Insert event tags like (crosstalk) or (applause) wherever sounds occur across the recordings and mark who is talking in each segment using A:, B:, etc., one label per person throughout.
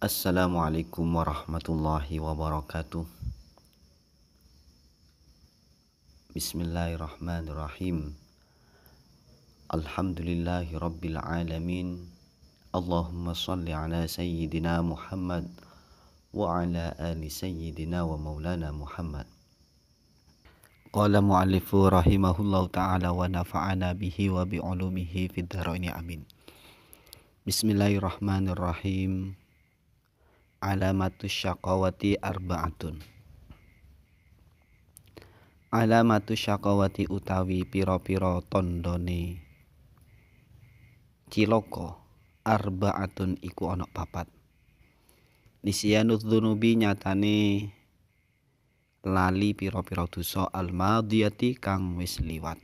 A: Assalamualaikum warahmatullahi wabarakatuh Bismillahirrahmanirrahim Alhamdulillahi rabbil alamin Allahumma salli ala sayyidina Muhammad Wa ala ali sayyidina wa maulana Muhammad Qala mu'allifu rahimahullahu ta'ala wa nafa'ana bihi wa bi'ulumihi fid dharaini amin Bismillahirrahmanirrahim alamatus syakawati arba'atun alamatus syakawati utawi piro-piro tondone ciloko arbaatun iku Onok papat nisyanud Dunubi nyatane lali piro-piro Duso almadiyati kang wis liwat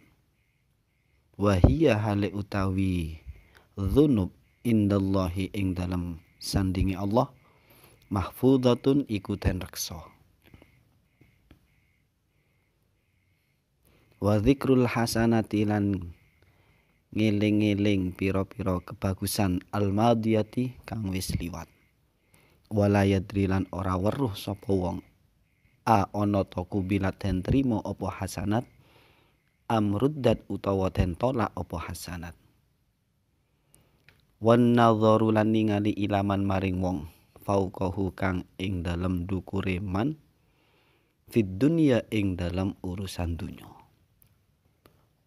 A: hale utawi dhunub indallahi ing Dalam sandingi Allah Mahfudatun iku den reksa wa dzikrul hasanati lan ngeling-eling pira-pira kebagusan almadiyati kang wis liwat walayadri lan ora weruh sapa wong a ana ta kubila den trima apa hasanat amruddat utawa den tolak apa hasanat wan nadharu lan ningali ilaman maring wong fauqahu kang ing dalam dukureman fit dunia ing dalam urusan dunya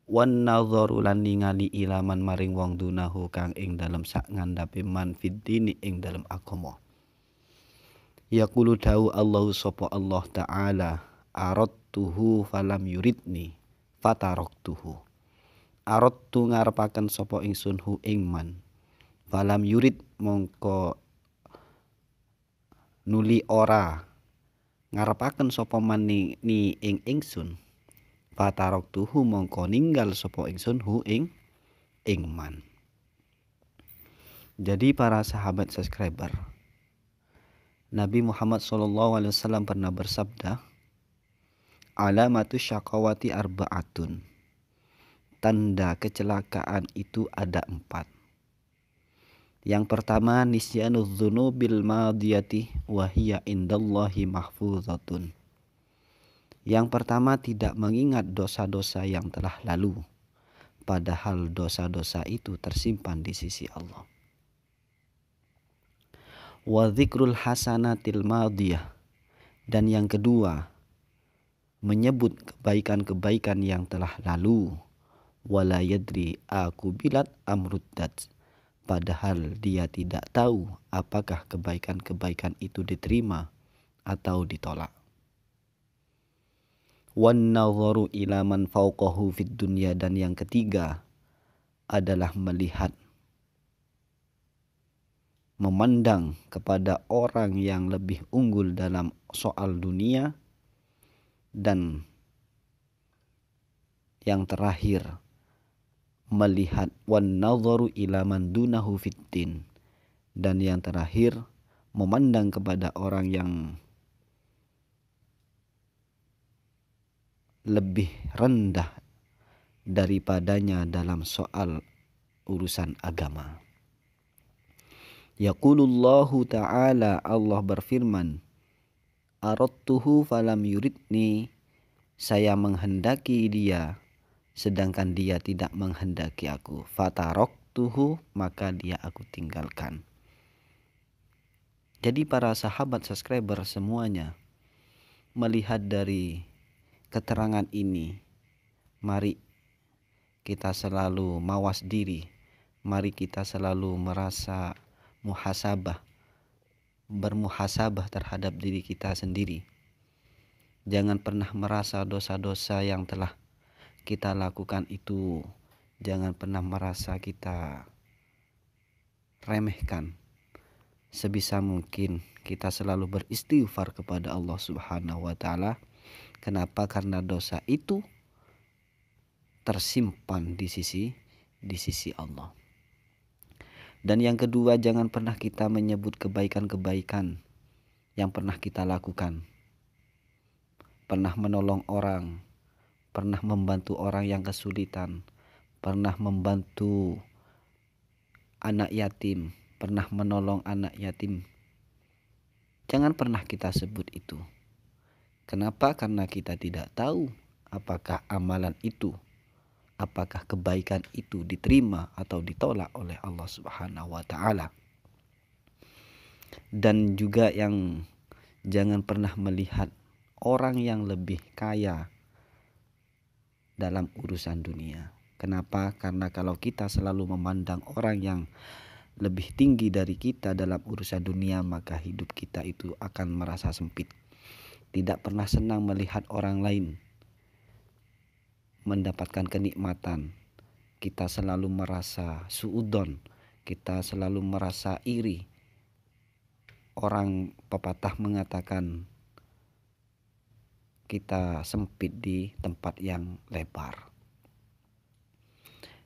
A: wan nadharu lan ningali ilaman maring wong dunahu kang ing dalam sak ngandhape man fid dini ing dalam agama yaqulu da'u Allahu sapa Allah taala aradtuhu falam yuridni fataroktuhu arot tu ngarepaken sapa ingsun hu ing man falam yurid mongko nuli ora ngarepaken sapa maning ni ing ingsun patarok tuhu mongko ninggal sapa ingsun hu ing ingman. jadi para sahabat subscriber Nabi Muhammad SAW pernah bersabda alamatu syakawati arbaatun tanda kecelakaan itu ada empat yang pertama nisyanu dzunubil madiyati hiya indallahi mahfuzatun. Yang pertama tidak mengingat dosa-dosa yang telah lalu padahal dosa-dosa itu tersimpan di sisi Allah. Wa dzikrul hasanatil madiyah. Dan yang kedua, menyebut kebaikan-kebaikan yang telah lalu. Wala yadri aku bilat amruddad padahal dia tidak tahu apakah kebaikan-kebaikan itu diterima atau ditolak. Wanawaru ilaman ila fid dan yang ketiga adalah melihat memandang kepada orang yang lebih unggul dalam soal dunia dan yang terakhir melihat wan nadharu ila man dunahu fitin dan yang terakhir memandang kepada orang yang lebih rendah daripadanya dalam soal urusan agama. Yaqulullahu ta'ala Allah berfirman Aradtuhu falam yuridni Saya menghendaki dia sedangkan dia tidak menghendaki aku. Fatarok tuhu maka dia aku tinggalkan. Jadi para sahabat subscriber semuanya melihat dari keterangan ini, mari kita selalu mawas diri, mari kita selalu merasa muhasabah, bermuhasabah terhadap diri kita sendiri. Jangan pernah merasa dosa-dosa yang telah kita lakukan itu. Jangan pernah merasa kita remehkan. Sebisa mungkin kita selalu beristighfar kepada Allah Subhanahu wa taala. Kenapa? Karena dosa itu tersimpan di sisi di sisi Allah. Dan yang kedua, jangan pernah kita menyebut kebaikan-kebaikan yang pernah kita lakukan. Pernah menolong orang, pernah membantu orang yang kesulitan, pernah membantu anak yatim, pernah menolong anak yatim. Jangan pernah kita sebut itu. Kenapa? Karena kita tidak tahu apakah amalan itu, apakah kebaikan itu diterima atau ditolak oleh Allah Subhanahu wa taala. Dan juga yang jangan pernah melihat orang yang lebih kaya dalam urusan dunia. Kenapa? Karena kalau kita selalu memandang orang yang lebih tinggi dari kita dalam urusan dunia, maka hidup kita itu akan merasa sempit. Tidak pernah senang melihat orang lain mendapatkan kenikmatan. Kita selalu merasa suudon, kita selalu merasa iri. Orang pepatah mengatakan kita sempit di tempat yang lebar.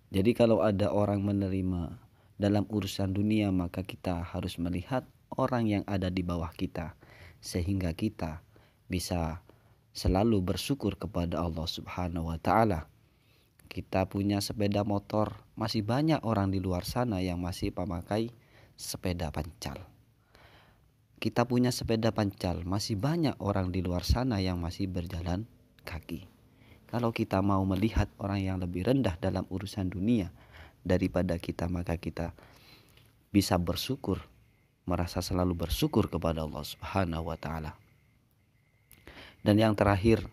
A: Jadi kalau ada orang menerima dalam urusan dunia maka kita harus melihat orang yang ada di bawah kita sehingga kita bisa selalu bersyukur kepada Allah Subhanahu wa taala. Kita punya sepeda motor, masih banyak orang di luar sana yang masih memakai sepeda pancal kita punya sepeda pancal, masih banyak orang di luar sana yang masih berjalan kaki. Kalau kita mau melihat orang yang lebih rendah dalam urusan dunia daripada kita, maka kita bisa bersyukur, merasa selalu bersyukur kepada Allah Subhanahu wa taala. Dan yang terakhir,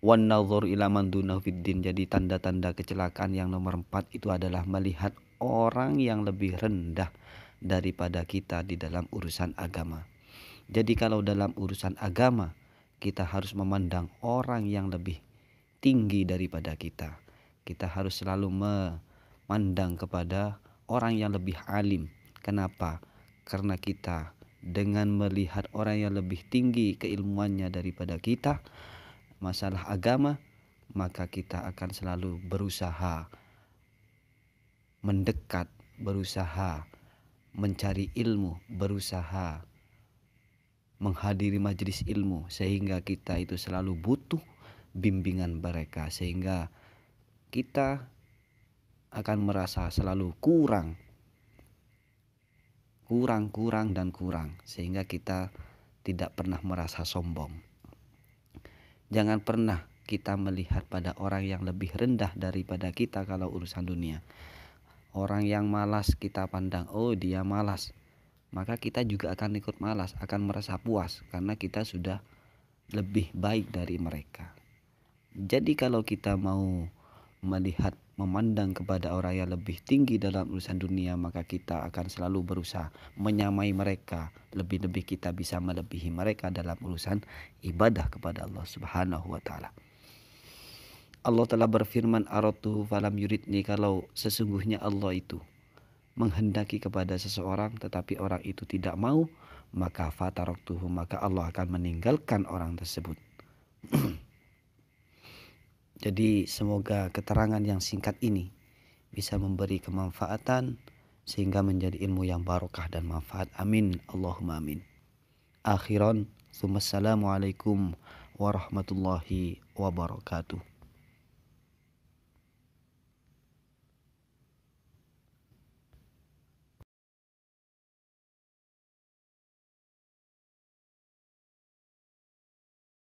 A: wan nadhur dunafiddin. Jadi tanda-tanda kecelakaan yang nomor empat itu adalah melihat orang yang lebih rendah daripada kita di dalam urusan agama. Jadi kalau dalam urusan agama kita harus memandang orang yang lebih tinggi daripada kita. Kita harus selalu memandang kepada orang yang lebih alim. Kenapa? Karena kita dengan melihat orang yang lebih tinggi keilmuannya daripada kita, masalah agama, maka kita akan selalu berusaha mendekat, berusaha mencari ilmu, berusaha menghadiri majelis ilmu sehingga kita itu selalu butuh bimbingan mereka sehingga kita akan merasa selalu kurang kurang kurang dan kurang sehingga kita tidak pernah merasa sombong jangan pernah kita melihat pada orang yang lebih rendah daripada kita kalau urusan dunia Orang yang malas kita pandang, oh dia malas. Maka kita juga akan ikut malas, akan merasa puas karena kita sudah lebih baik dari mereka. Jadi kalau kita mau melihat memandang kepada orang yang lebih tinggi dalam urusan dunia maka kita akan selalu berusaha menyamai mereka lebih-lebih kita bisa melebihi mereka dalam urusan ibadah kepada Allah Subhanahu wa taala. Allah telah berfirman aratu falam yuridni kalau sesungguhnya Allah itu menghendaki kepada seseorang tetapi orang itu tidak mau maka fataraktuhu maka Allah akan meninggalkan orang tersebut (clears throat) jadi semoga keterangan yang singkat ini bisa memberi kemanfaatan sehingga menjadi ilmu yang barokah dan manfaat amin Allahumma amin akhiran Assalamualaikum warahmatullahi wabarakatuh